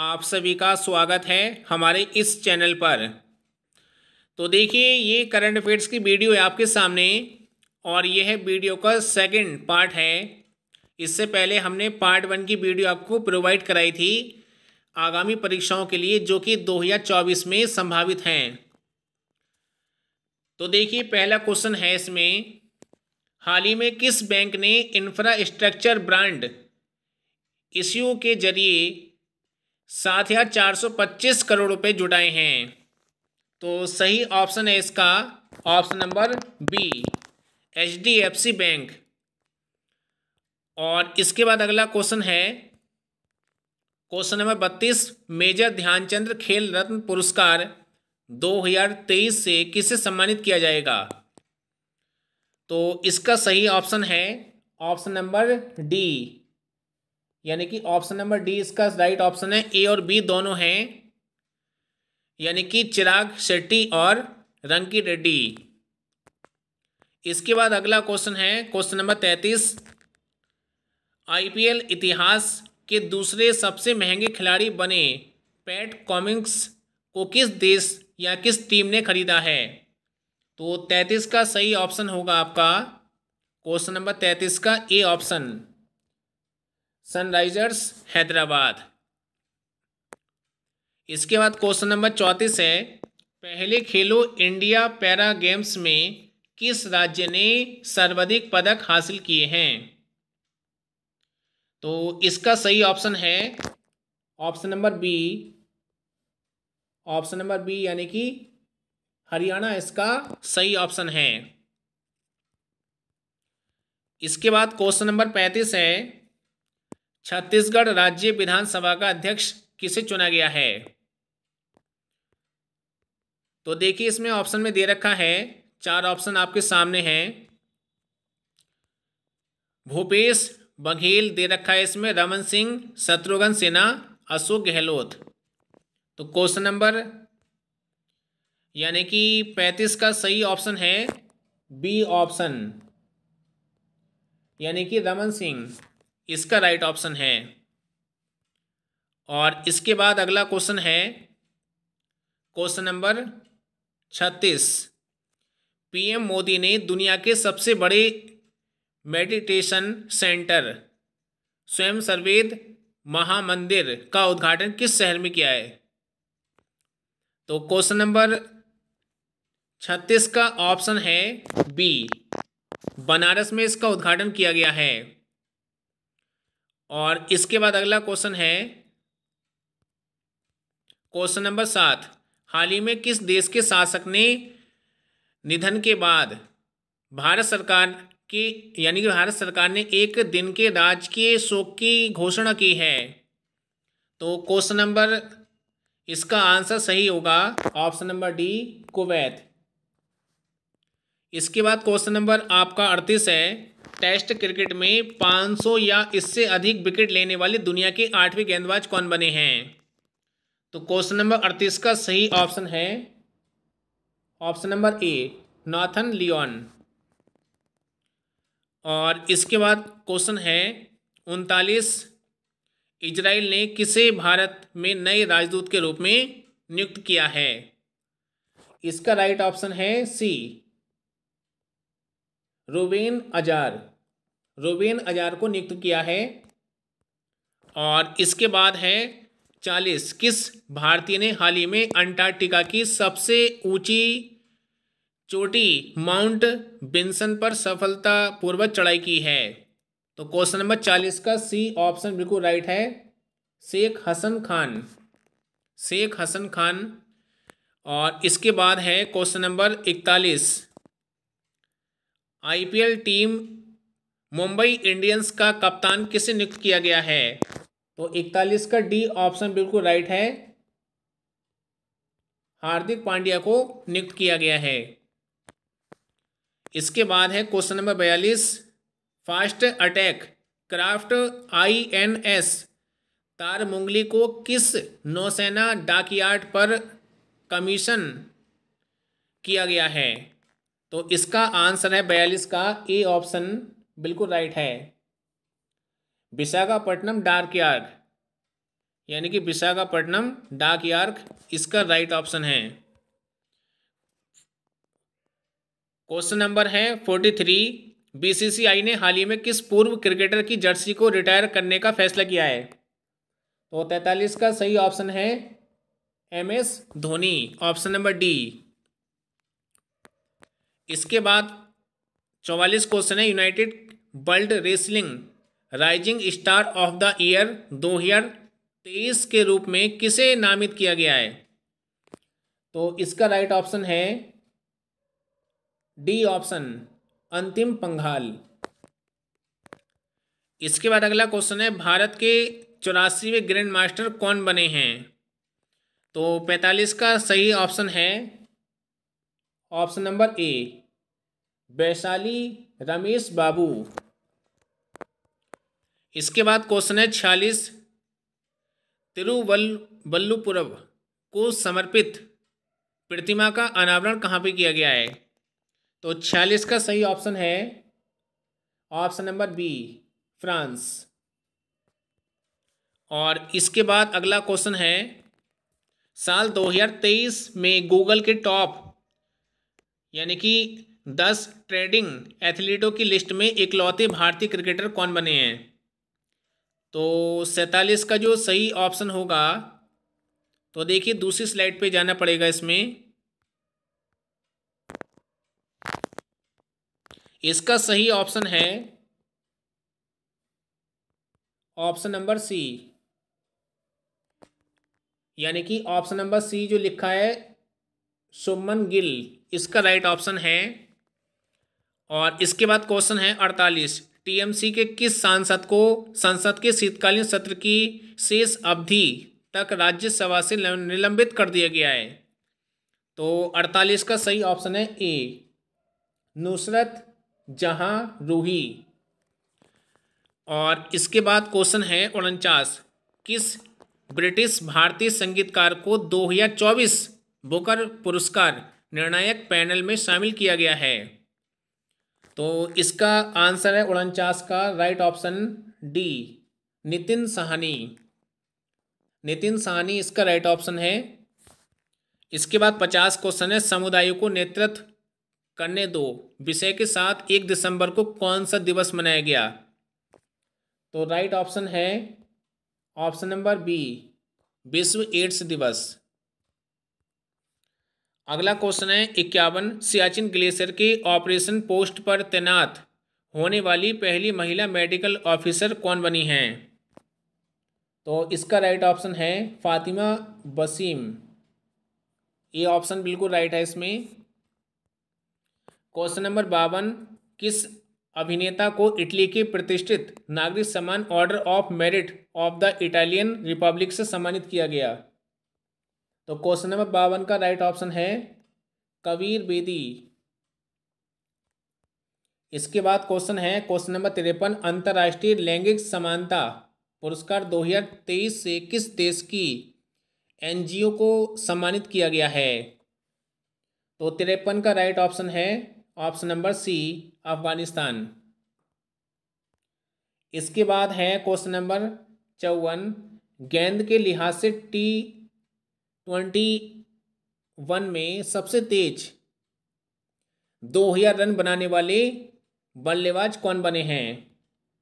आप सभी का स्वागत है हमारे इस चैनल पर तो देखिए ये करंट अफेयर्स की वीडियो है आपके सामने और यह है वीडियो का सेकंड पार्ट है इससे पहले हमने पार्ट वन की वीडियो आपको प्रोवाइड कराई थी आगामी परीक्षाओं के लिए जो कि 2024 में संभावित हैं तो देखिए पहला क्वेश्चन है इसमें हाल ही में किस बैंक ने इंफ्रास्ट्रक्चर ब्रांड इश्यू के जरिए सात हज़ार चार सौ पच्चीस करोड़ रुपए जुटाए हैं तो सही ऑप्शन है इसका option number B H D F C bank और इसके बाद अगला क्वेश्चन है क्वेश्चन नंबर बत्तीस मेजर ध्यानचंद्र खेल रत्न पुरस्कार 2023 से किसे सम्मानित किया जाएगा तो इसका सही ऑप्शन है ऑप्शन नंबर डी यानी कि ऑप्शन नंबर डी इसका राइट ऑप्शन है ए और बी दोनों हैं यानी कि चिराग शेट्टी और रंकी रेड्डी इसके बाद अगला क्वेश्चन है क्वेश्चन नंबर तैतीस आईपीएल इतिहास के दूसरे सबसे महंगे खिलाड़ी बने पैट कॉमिंग्स को किस देश या किस टीम ने खरीदा है तो तैतीस का सही ऑप्शन होगा आपका क्वेश्चन नंबर तैतीस का ए ऑप्शन सनराइजर्स हैदराबाद इसके बाद क्वेश्चन नंबर चौंतीस है पहले खेलो इंडिया पैरा गेम्स में किस राज्य ने सर्वाधिक पदक हासिल किए हैं तो इसका सही ऑप्शन है option number B option number B यानी कि हरियाणा इसका सही ऑप्शन है इसके बाद क्वेश्चन नंबर पैंतीस है छत्तीसगढ़ राज्य विधानसभा का अध्यक्ष किसे चुना गया है तो देखिए इसमें ऑप्शन में दे रखा है चार ऑप्शन आपके सामने हैं भूपेश बघेल दे रखा है इसमें रमन सिंह शत्रुघ्न सिन्हा अशोक गहलोत तो क्वेश्चन नंबर यानी कि पैंतीस का सही ऑप्शन है बी ऑप्शन यानी कि रमन सिंह इसका राइट ऑप्शन है और इसके बाद अगला क्वेश्चन है क्वेश्चन नंबर छत्तीस पीएम मोदी ने दुनिया के सबसे बड़े मेडिटेशन सेंटर स्वयं सर्वेद महामंदिर का उद्घाटन किस शहर में किया है तो क्वेश्चन नंबर छत्तीस का ऑप्शन है बी बनारस में इसका उद्घाटन किया गया है और इसके बाद अगला क्वेश्चन है क्वेश्चन नंबर सात हाल ही में किस देश के शासक ने निधन के बाद भारत सरकार की यानी कि भारत सरकार ने एक दिन के राजकीय शोक की घोषणा की है तो क्वेश्चन नंबर इसका आंसर सही होगा ऑप्शन नंबर डी कुवैत इसके बाद क्वेश्चन नंबर आपका अड़तीस है टेस्ट क्रिकेट में 500 या इससे अधिक विकेट लेने वाले दुनिया के आठवें गेंदबाज कौन बने हैं तो क्वेश्चन नंबर अड़तीस का सही ऑप्शन है option number A Nathan Lyon और इसके बाद क्वेश्चन है उनतालीस इजराइल ने किसे भारत में नए राजदूत के रूप में नियुक्त किया है इसका राइट ऑप्शन है सी रूबेन अजार रोबेन अजार को नियुक्त किया है और इसके बाद है चालीस किस भारतीय ने हाल ही में अंटार्कटिका की सबसे ऊंची चोटी माउंट बिन्सन पर सफलतापूर्वक चढ़ाई की है तो क्वेश्चन नंबर चालीस का सी ऑप्शन बिल्कुल राइट है शेख हसन खान शेख हसन खान और इसके बाद है क्वेश्चन नंबर इकतालीस आईपीएल टीम मुंबई इंडियंस का कप्तान किसे नियुक्त किया गया है तो इकतालीस का डी ऑप्शन बिल्कुल राइट है हार्दिक पांड्या को नियुक्त किया गया है इसके बाद है क्वेश्चन नंबर बयालीस fast attack craft I N S Mungli को किस नौसेना डाकयार्ड पर कमीशन किया गया है तो इसका आंसर है बयालीस का ए ऑप्शन बिल्कुल राइट है विशाखापट्टनम डार्क यार्क यानी कि विशाखापट्टनम डार्क यार्क इसका राइट ऑप्शन है क्वेश्चन नंबर है फोर्टी थ्री बीसीसीआई ने हाल ही में किस पूर्व क्रिकेटर की जर्सी को रिटायर करने का फैसला किया है तो तैतालीस का सही ऑप्शन है M S Dhoni option number D इसके बाद चौवालीस क्वेश्चन है united world wrestling rising star of the year दो हजार तेईस के रूप में किसे नामित किया गया है तो इसका राइट ऑप्शन है डी ऑप्शन अंतिम पंघाल इसके बाद अगला क्वेश्चन है भारत के चौरासीवें ग्रैंड मास्टर कौन बने हैं तो पैंतालीस का सही ऑप्शन है option number A Vaishali Ramesh Babu इसके बाद क्वेश्चन है छियालीस तिरुवल्लुपुरम को समर्पित प्रतिमा का अनावरण कहाँ पे किया गया है तो छियालीस का सही ऑप्शन है ऑप्शन नंबर बी फ्रांस और इसके बाद अगला क्वेश्चन है साल 2023 में गूगल के टॉप यानी कि दस ट्रेडिंग एथलीटों की लिस्ट में इकलौते भारतीय क्रिकेटर कौन बने हैं तो सैतालीस का जो सही ऑप्शन होगा तो देखिए दूसरी स्लाइड पे जाना पड़ेगा इसमें इसका सही ऑप्शन है ऑप्शन नंबर सी यानी कि ऑप्शन नंबर सी जो लिखा है सुमन गिल इसका राइट ऑप्शन है और इसके बाद क्वेश्चन है अड़तालीस टीएमसी के किस सांसद को संसद के शीतकालीन सत्र की शेष अवधि तक राज्यसभा से निलंबित कर दिया गया है तो अड़तालीस का सही ऑप्शन है ए नुसरत जहां रूही और इसके बाद क्वेश्चन है उनचास किस ब्रिटिश भारतीय संगीतकार को 2024 बुकर पुरस्कार निर्णायक पैनल में शामिल किया गया है तो इसका आंसर है उनचास का right option D Nitin Sahni Nitin Sahni इसका राइट ऑप्शन है इसके बाद पचास क्वेश्चन है समुदायों को नेतृत्व करने दो विषय के साथ एक दिसंबर को कौन सा दिवस मनाया गया तो राइट ऑप्शन है ऑप्शन नंबर बी विश्व एड्स दिवस अगला क्वेश्चन है इक्यावन सियाचिन ग्लेशियर के ऑपरेशन पोस्ट पर तैनात होने वाली पहली महिला मेडिकल ऑफिसर कौन बनी हैं तो इसका राइट ऑप्शन है फातिमा बसीम ये ऑप्शन बिल्कुल राइट है इसमें क्वेश्चन नंबर बावन किस अभिनेता को इटली के प्रतिष्ठित नागरिक सम्मान order of merit of the Italian republic से सम्मानित किया गया तो क्वेश्चन नंबर बावन का राइट ऑप्शन है कबीर बेदी इसके बाद क्वेश्चन है क्वेश्चन नंबर तिरपन अंतर्राष्ट्रीय लैंगिक समानता पुरस्कार 2023 से किस देश की एनजीओ को सम्मानित किया गया है तो तिरपन का राइट ऑप्शन है ऑप्शन नंबर सी अफगानिस्तान इसके बाद है क्वेश्चन नंबर चौवन गेंद के लिहाज से टी ट्वेंटी वन में सबसे तेज दो हजार रन बनाने वाले बल्लेबाज कौन बने हैं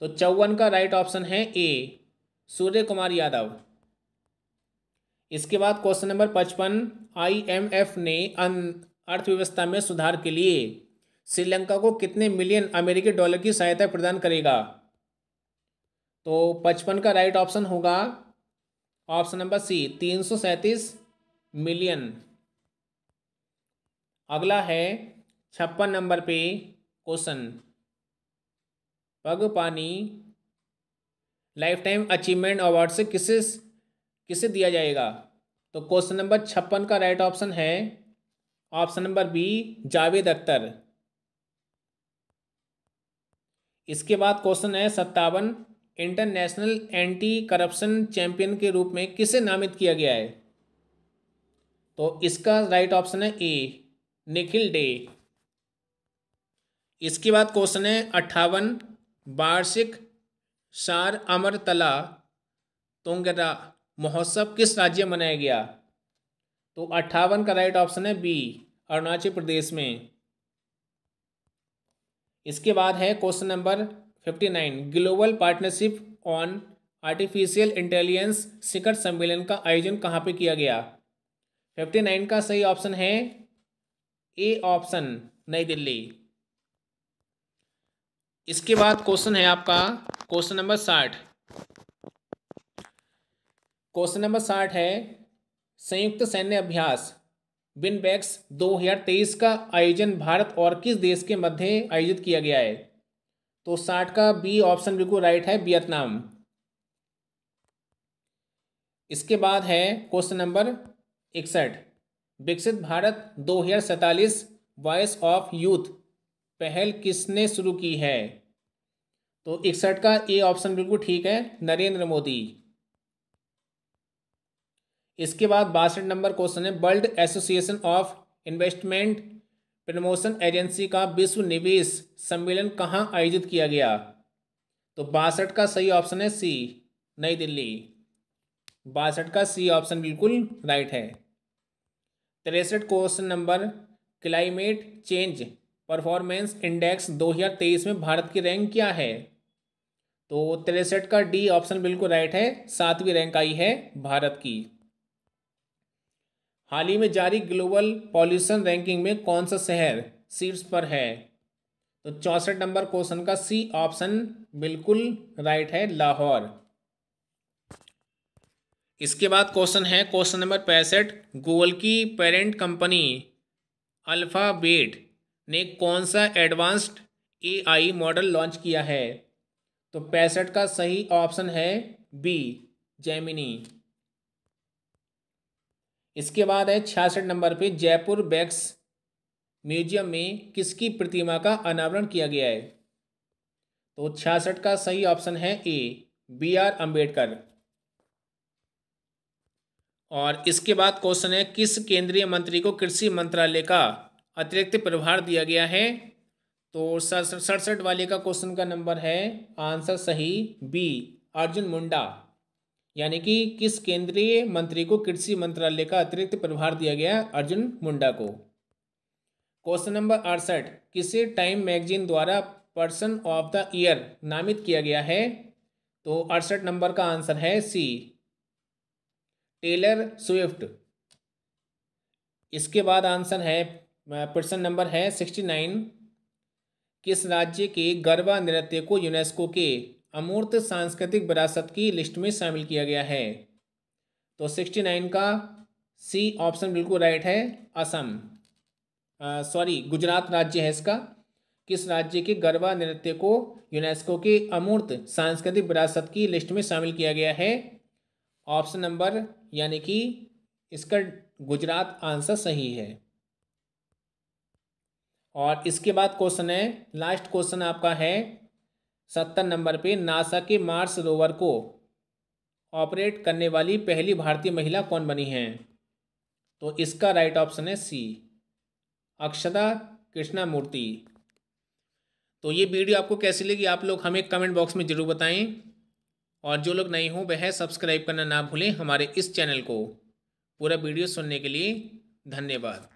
तो चौवन का राइट ऑप्शन है ए सूर्य कुमार यादव इसके बाद क्वेश्चन नंबर पचपन आईएमएफ ने अर्थव्यवस्था में सुधार के लिए श्रीलंका को कितने मिलियन अमेरिकी डॉलर की सहायता प्रदान करेगा तो पचपन का राइट ऑप्शन होगा ऑप्शन नंबर सी तीन सौ सैंतीस मिलियन अगला है छप्पन नंबर पे क्वेश्चन पग पानी लाइफ टाइम अचीवमेंट अवार्ड से किसे किसे दिया जाएगा तो क्वेश्चन नंबर छप्पन का राइट ऑप्शन है option number B Javed Akhtar इसके बाद क्वेश्चन है सत्तावन इंटरनेशनल एंटी करप्शन चैंपियन के रूप में किसे नामित किया गया है तो इसका राइट ऑप्शन है ए निखिल डे इसके बाद क्वेश्चन है अट्ठावन वार्षिक सार अमरतला तुंगरा महोत्सव किस राज्य में मनाया गया तो अट्ठावन का राइट ऑप्शन है बी अरुणाचल प्रदेश में इसके बाद है question number fifty nine global partnership on artificial intelligence शिखर सम्मेलन का आयोजन कहाँ पे किया गया फिफ्टी नाइन का सही ऑप्शन है ए ऑप्शन नई दिल्ली इसके बाद क्वेश्चन है आपका क्वेश्चन नंबर साठ क्वेश्चन नंबर साठ है संयुक्त सैन्य अभ्यास बिन बैक्स दो हजार तेईस का आयोजन भारत और किस देश के मध्य आयोजित किया गया है तो साठ का बी ऑप्शन बिल्कुल राइट है वियतनाम इसके बाद है क्वेश्चन नंबर इकसठ विकसित भारत दो हज़ार सैतालीस वॉइस ऑफ यूथ पहल किसने शुरू की है तो इकसठ का ए ऑप्शन बिल्कुल ठीक है नरेंद्र मोदी इसके बाद बासठ नंबर क्वेश्चन है world association of investment promotion agency का विश्व निवेश सम्मेलन कहाँ आयोजित किया गया तो बासठ का सही ऑप्शन है सी नई दिल्ली बासठ का सी ऑप्शन बिल्कुल राइट है तिरसठ question number climate change performance index 2023 में भारत की रैंक क्या है तो तिरसठ का डी ऑप्शन बिल्कुल राइट है सातवीं रैंक आई है भारत की हाल ही में जारी ग्लोबल पॉल्यूशन रैंकिंग में कौन सा शहर शीर्ष पर है तो चौंसठ नंबर क्वेश्चन का सी ऑप्शन बिल्कुल राइट है लाहौर इसके बाद क्वेश्चन है क्वेश्चन नंबर पैंसठ गूगल की पेरेंट कंपनी अल्फ़ाबेट ने कौन सा एडवांस्ड एआई मॉडल लॉन्च किया है तो पैंसठ का सही ऑप्शन है बी जैमिनी इसके बाद है छियासठ नंबर पे जयपुर बैक्स म्यूजियम में किसकी प्रतिमा का अनावरण किया गया है तो छियासठ का सही ऑप्शन है ए बी आर अम्बेडकर और इसके बाद क्वेश्चन है किस केंद्रीय मंत्री को कृषि मंत्रालय का अतिरिक्त प्रभार दिया गया है तो सड़सठ सड़सठ वाले का क्वेश्चन का नंबर है आंसर सही बी अर्जुन मुंडा यानी कि किस केंद्रीय मंत्री को कृषि मंत्रालय का अतिरिक्त प्रभार दिया गया अर्जुन मुंडा को क्वेश्चन नंबर अड़सठ किसे टाइम मैगजीन द्वारा पर्सन ऑफ द ईयर नामित किया गया है तो अड़सठ नंबर का आंसर है सी टेलर स्विफ्ट इसके बाद आंसर है प्रश्न नंबर है सिक्सटी नाइन किस राज्य के गरबा नृत्य को यूनेस्को के अमूर्त सांस्कृतिक विरासत की लिस्ट में शामिल किया गया है तो सिक्सटी नाइन का सी ऑप्शन बिल्कुल राइट है असम सॉरी गुजरात राज्य है इसका किस राज्य के गरबा नृत्य को यूनेस्को के अमूर्त सांस्कृतिक विरासत की लिस्ट में शामिल किया गया है ऑप्शन नंबर यानी कि इसका गुजरात आंसर सही है और इसके बाद क्वेश्चन है लास्ट क्वेश्चन आपका है सत्तर नंबर पे नासा के मार्स रोवर को ऑपरेट करने वाली पहली भारतीय महिला कौन बनी है तो इसका राइट ऑप्शन है सी अक्षदा मूर्ति तो ये वीडियो आपको कैसी लगी आप लोग हमें कमेंट बॉक्स में ज़रूर बताएं और जो लोग नए हों वह सब्सक्राइब करना ना भूलें हमारे इस चैनल को पूरा वीडियो सुनने के लिए धन्यवाद